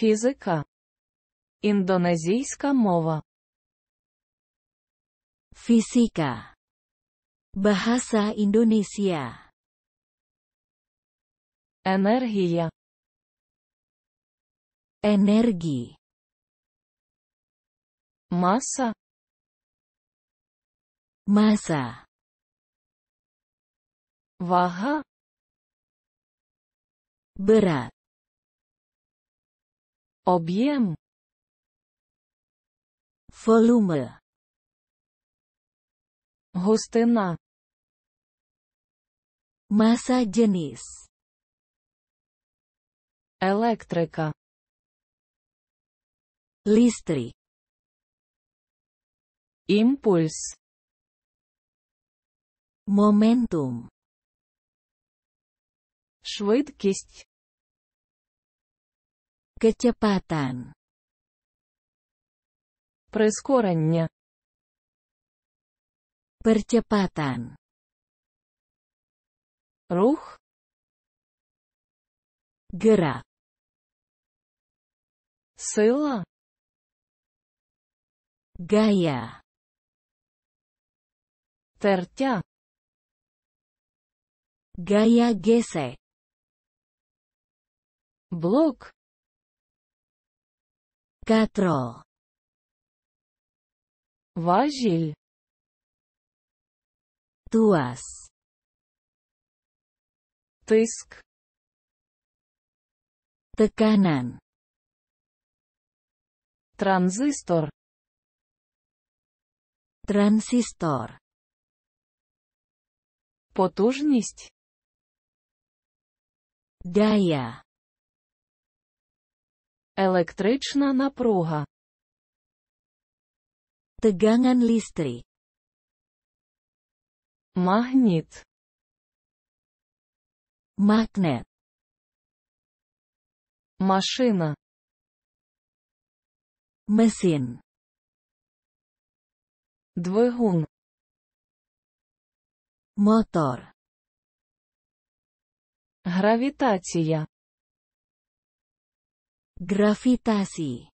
Фізика. Індонезійська мова. Fisika. Bahasa Indonesia. Energia. Energi. Massa. Masa. Waha. Berat. Об'єм. Volume. Густина. Маса jenis. Електрика. Лістрі. Імпульс. Моментум. Швидкість. kecepatan. Прискорення. Percepatan. Ruh. Gerak. Сила. Gaya. Тертя. Gaya gesek. Blok. Catro. Vajil. Tuas. Tisk. Tekanan. Transistor. Transistor. Потужність. Дая. Електрична напруга. Tegangan listrik. Магніт. Magnet. Машина. Mesin. Двигун. Мотор. Гравітація. Гравітації.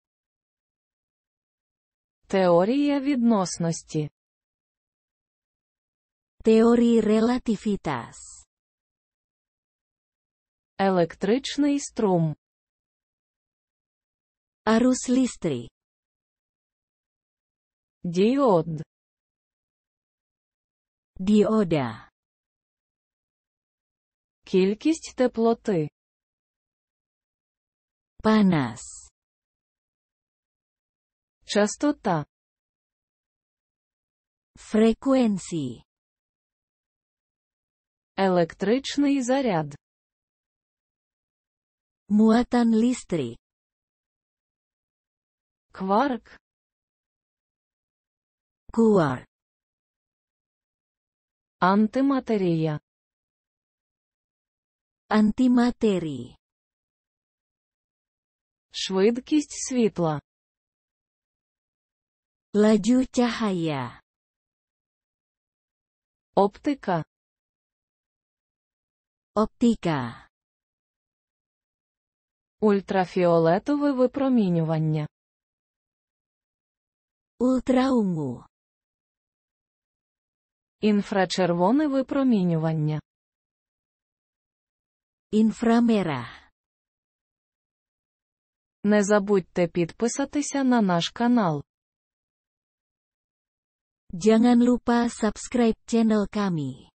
Теорія відносності. Теорії релативітас. Електричний струм. Арус Діод. Діода. Кількість теплоти. Panas. Частота. Фреквенції. Електричний заряд. Муатан лістрі. Кварк. Куар. Антиматерія. Антиматерії. Швидкість світла. Laju cahaya. Оптика. Оптика. Ультрафіолетове випромінювання. Ултрауму. Інфрачервоне випромінювання. Інфрамера. Не забудьте підписатися на наш канал. Jangan lupa subscribe channel kami.